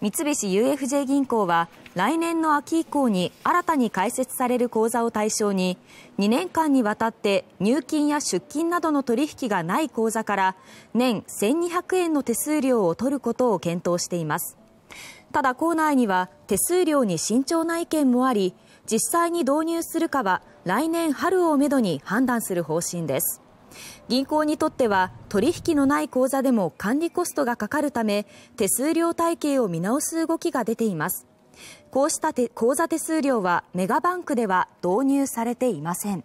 三菱 UFJ 銀行は来年の秋以降に新たに開設される口座を対象に2年間にわたって入金や出金などの取引がない口座から年1200円の手数料を取ることを検討していますただ構内には手数料に慎重な意見もあり実際に導入するかは来年春をめどに判断する方針です銀行にとっては取引のない口座でも管理コストがかかるため手数料体系を見直す動きが出ていますこうした口座手数料はメガバンクでは導入されていません